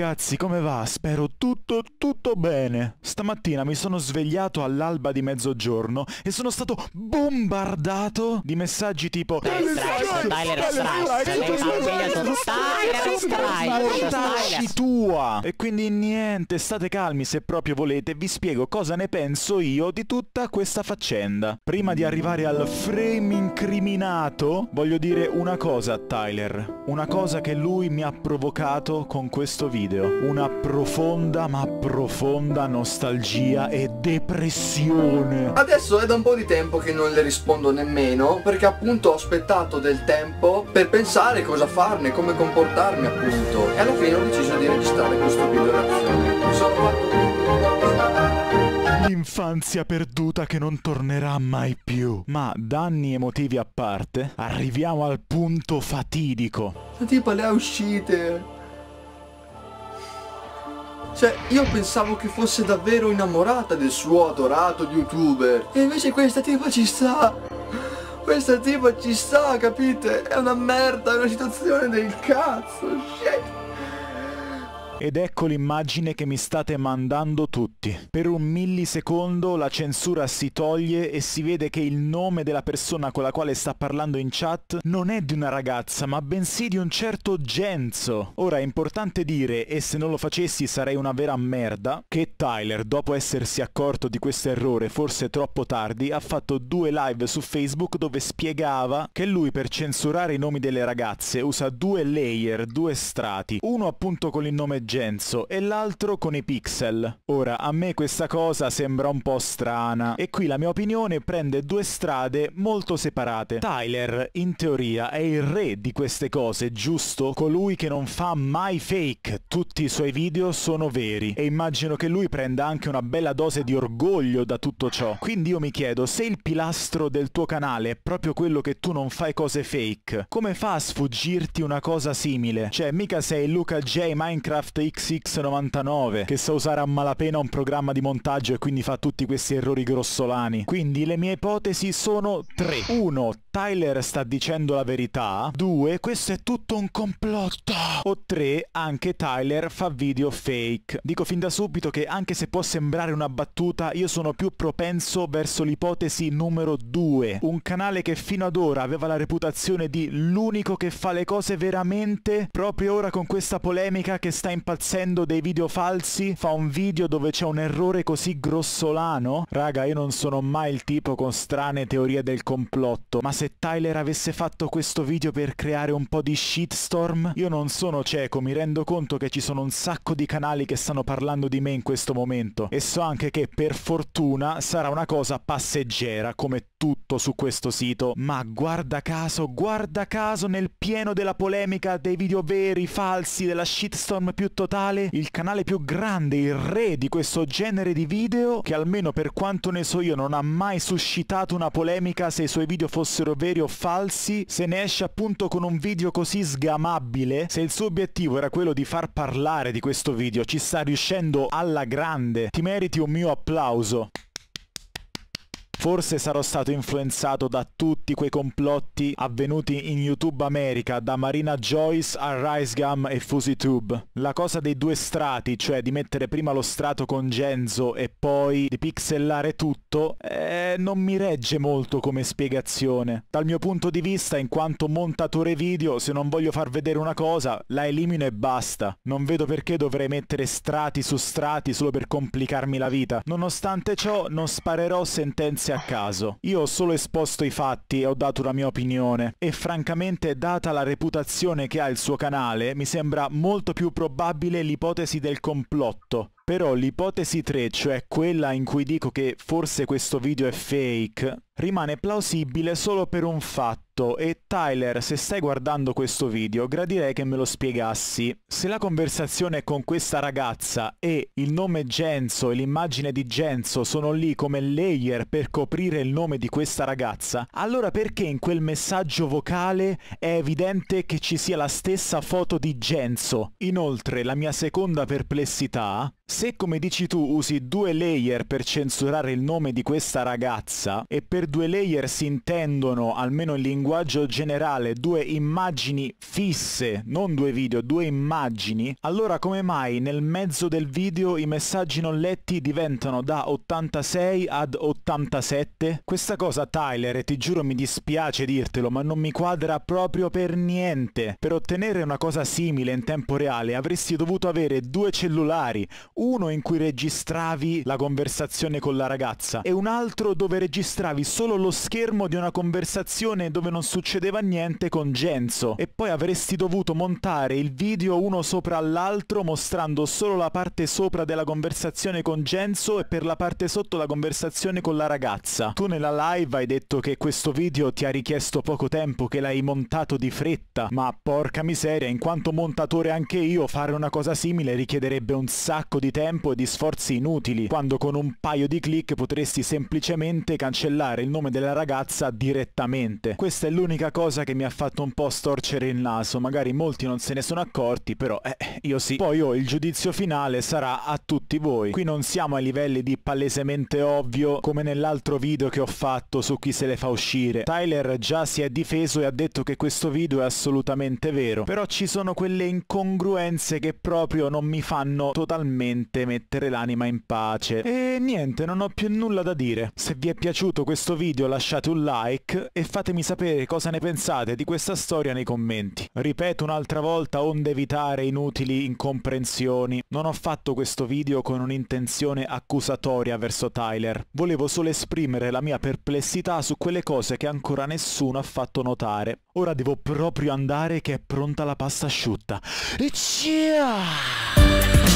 ragazzi, come va? Spero tutto, tutto bene. Stamattina mi sono svegliato all'alba di mezzogiorno e sono stato bombardato di messaggi tipo Taci tua! E quindi niente, state calmi se proprio volete, vi spiego cosa ne penso io di tutta questa faccenda. Prima di arrivare al frame incriminato, voglio dire una cosa a Tyler. Una cosa che lui mi ha provocato con questo video video. Una profonda ma profonda nostalgia e depressione. Adesso è da un po' di tempo che non le rispondo nemmeno perché appunto ho aspettato del tempo per pensare cosa farne, come comportarmi appunto. E alla fine ho deciso di registrare questo video reazione. Mi sono fatto L'infanzia perduta che non tornerà mai più. Ma danni emotivi a parte, arriviamo al punto fatidico. La tipa le ha uscite. Cioè, io pensavo che fosse davvero innamorata del suo adorato youtuber. E invece questa tipa ci sta. Questa tipa ci sta, capite? È una merda, è una situazione del cazzo. Shit. Ed ecco l'immagine che mi state mandando tutti. Per un millisecondo la censura si toglie e si vede che il nome della persona con la quale sta parlando in chat non è di una ragazza, ma bensì di un certo Genzo. Ora è importante dire, e se non lo facessi sarei una vera merda, che Tyler, dopo essersi accorto di questo errore, forse troppo tardi, ha fatto due live su Facebook dove spiegava che lui per censurare i nomi delle ragazze usa due layer, due strati, uno appunto con il nome Genso e l'altro con i pixel. Ora, a me questa cosa sembra un po' strana e qui la mia opinione prende due strade molto separate. Tyler, in teoria, è il re di queste cose, giusto? Colui che non fa mai fake, tutti i suoi video sono veri e immagino che lui prenda anche una bella dose di orgoglio da tutto ciò. Quindi io mi chiedo, se il pilastro del tuo canale è proprio quello che tu non fai cose fake, come fa a sfuggirti una cosa simile? Cioè, mica sei Luca J Minecraft XX99 che sa usare a malapena un programma di montaggio e quindi fa tutti questi errori grossolani. Quindi le mie ipotesi sono tre. 1. Tyler sta dicendo la verità. 2. Questo è tutto un complotto. O 3. Anche Tyler fa video fake. Dico fin da subito che anche se può sembrare una battuta, io sono più propenso verso l'ipotesi numero 2. Un canale che fino ad ora aveva la reputazione di l'unico che fa le cose veramente, proprio ora con questa polemica che sta in impazzendo dei video falsi fa un video dove c'è un errore così grossolano? Raga, io non sono mai il tipo con strane teorie del complotto, ma se Tyler avesse fatto questo video per creare un po' di shitstorm, io non sono cieco, mi rendo conto che ci sono un sacco di canali che stanno parlando di me in questo momento e so anche che per fortuna sarà una cosa passeggera come tutto su questo sito, ma guarda caso, guarda caso nel pieno della polemica dei video veri, falsi, della shitstorm più totale il canale più grande, il re di questo genere di video che almeno per quanto ne so io non ha mai suscitato una polemica se i suoi video fossero veri o falsi, se ne esce appunto con un video così sgamabile, se il suo obiettivo era quello di far parlare di questo video, ci sta riuscendo alla grande, ti meriti un mio applauso. Forse sarò stato influenzato da tutti quei complotti avvenuti in YouTube America, da Marina Joyce a RiceGum e FusiTube. La cosa dei due strati, cioè di mettere prima lo strato con Genzo e poi di pixellare tutto, eh, non mi regge molto come spiegazione. Dal mio punto di vista, in quanto montatore video, se non voglio far vedere una cosa, la elimino e basta. Non vedo perché dovrei mettere strati su strati solo per complicarmi la vita. Nonostante ciò, non sparerò sentenze cose a caso. Io ho solo esposto i fatti e ho dato la mia opinione e francamente data la reputazione che ha il suo canale mi sembra molto più probabile l'ipotesi del complotto però l'ipotesi 3, cioè quella in cui dico che forse questo video è fake, rimane plausibile solo per un fatto e Tyler, se stai guardando questo video, gradirei che me lo spiegassi. Se la conversazione è con questa ragazza e il nome Genzo e l'immagine di Genzo sono lì come layer per coprire il nome di questa ragazza, allora perché in quel messaggio vocale è evidente che ci sia la stessa foto di Genzo? Inoltre, la mia seconda perplessità se come dici tu usi due layer per censurare il nome di questa ragazza e per due layer si intendono, almeno in linguaggio generale, due immagini fisse, non due video, due immagini, allora come mai nel mezzo del video i messaggi non letti diventano da 86 ad 87? Questa cosa Tyler, e ti giuro mi dispiace dirtelo, ma non mi quadra proprio per niente. Per ottenere una cosa simile in tempo reale avresti dovuto avere due cellulari, uno in cui registravi la conversazione con la ragazza e un altro dove registravi solo lo schermo di una conversazione dove non succedeva niente con Genzo e poi avresti dovuto montare il video uno sopra l'altro mostrando solo la parte sopra della conversazione con Genzo e per la parte sotto la conversazione con la ragazza. Tu nella live hai detto che questo video ti ha richiesto poco tempo, che l'hai montato di fretta, ma porca miseria, in quanto montatore anche io fare una cosa simile richiederebbe un sacco di di tempo e di sforzi inutili, quando con un paio di clic potresti semplicemente cancellare il nome della ragazza direttamente. Questa è l'unica cosa che mi ha fatto un po' storcere il naso, magari molti non se ne sono accorti, però eh, io sì. Poi oh, il giudizio finale sarà a tutti voi. Qui non siamo ai livelli di palesemente ovvio come nell'altro video che ho fatto su chi se le fa uscire. Tyler già si è difeso e ha detto che questo video è assolutamente vero, però ci sono quelle incongruenze che proprio non mi fanno totalmente veramente mettere l'anima in pace. E niente, non ho più nulla da dire. Se vi è piaciuto questo video lasciate un like e fatemi sapere cosa ne pensate di questa storia nei commenti. Ripeto un'altra volta onde evitare inutili incomprensioni. Non ho fatto questo video con un'intenzione accusatoria verso Tyler. Volevo solo esprimere la mia perplessità su quelle cose che ancora nessuno ha fatto notare. Ora devo proprio andare che è pronta la pasta asciutta. E ciao!